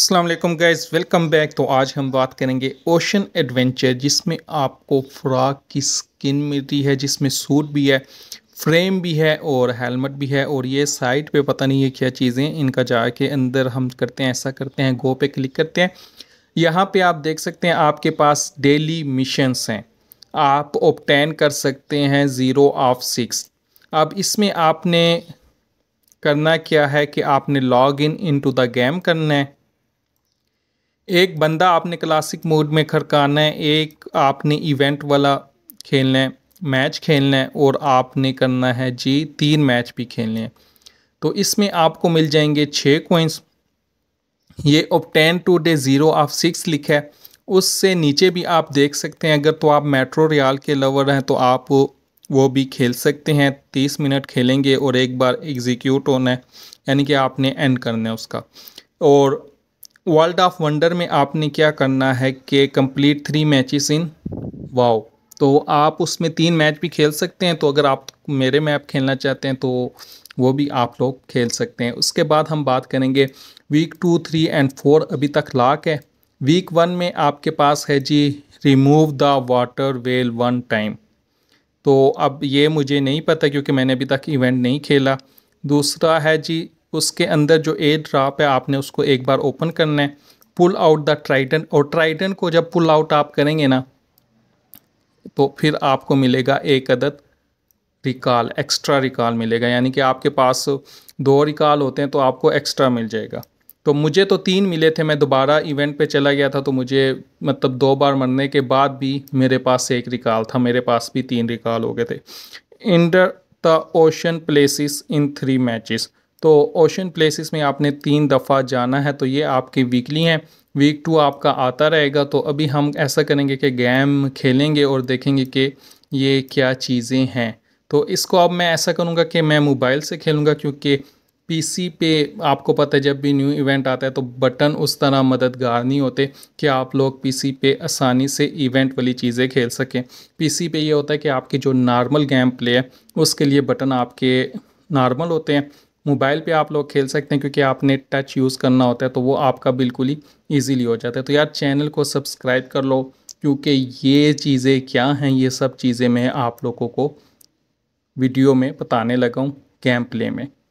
Aslam guys welcome back तो आज हम बात करेंगे ओशन एडवेंचर जिसमें आपको फ्राक की स्किन मिलती है जिसमें सूट भी है फ्रेम भी है और हेलमेट भी है और ये साइट पे पता नहीं है क्या चीज़ें इनका जाके अंदर हम करते हैं ऐसा करते हैं गो पे क्लिक करते हैं यहाँ पे आप देख सकते हैं आपके पास डेली मिशंस हैं आप ओपटेन कर सकते हैं ज़ीरो ऑफ सिक्स अब इसमें आपने करना क्या है कि आपने log in into the game करना है एक बंदा आपने क्लासिक मोड में खड़काना है एक आपने इवेंट वाला खेलना है मैच खेलना है और आपने करना है जी तीन मैच भी खेलने हैं तो इसमें आपको मिल जाएंगे छः कोइंस ये of ten today zero of six लिखा है उससे नीचे भी आप देख सकते हैं अगर तो आप मेट्रो रियाल के लवर हैं तो आप वो भी खेल सकते हैं तीस मिनट खेलेंगे और एक बार एग्जीक्यूट होना है यानी कि आपने एंड करना है उसका और वर्ल्ड ऑफ वंडर में आपने क्या करना है कि complete three matches in wow तो आप उसमें तीन मैच भी खेल सकते हैं तो अगर आप मेरे मैप खेलना चाहते हैं तो वो भी आप लोग खेल सकते हैं उसके बाद हम बात करेंगे week two three and four अभी तक लाक है वीक वन में आपके पास है जी remove the water well one time तो अब ये मुझे नहीं पता क्योंकि मैंने अभी तक इवेंट नहीं खेला दूसरा है जी उसके अंदर जो ए ड्राप है आपने उसको एक बार ओपन करना है पुल आउट द ट्राइटन और ट्राइटन को जब पुल आउट आप करेंगे ना तो फिर आपको मिलेगा एक अदद रिकॉल एक्स्ट्रा रिकॉल मिलेगा यानी कि आपके पास दो रिकॉल होते हैं तो आपको एक्स्ट्रा मिल जाएगा तो मुझे तो तीन मिले थे मैं दोबारा इवेंट पे चला गया था तो मुझे मतलब दो बार मरने के बाद भी मेरे पास एक रिकॉल था मेरे पास भी तीन रिकॉल हो गए थे enter the ocean places in three matches तो ओशन प्लेसेस में आपने तीन दफ़ा जाना है तो ये आपकी वीकली हैं वीक टू आपका आता रहेगा तो अभी हम ऐसा करेंगे कि गेम खेलेंगे और देखेंगे कि ये क्या चीज़ें हैं तो इसको अब मैं ऐसा करूँगा कि मैं मोबाइल से खेलूँगा क्योंकि पीसी पे आपको पता है जब भी न्यू इवेंट आता है तो बटन उस तरह मददगार नहीं होते कि आप लोग पीसी पे आसानी से इवेंट वाली चीज़ें खेल सकें पीसी पे ये होता है कि आपके जो नॉर्मल गेम प्ले है उसके लिए बटन आपके नॉर्मल होते हैं मोबाइल पे आप लोग खेल सकते हैं क्योंकि आपने टच यूज़ करना होता है तो वो आपका बिल्कुल ही ईजीली हो जाता है तो यार चैनल को सब्सक्राइब कर लो क्योंकि ये चीज़ें क्या हैं ये सब चीज़ें मैं आप लोगों को वीडियो में बताने लगा हूँ प्ले में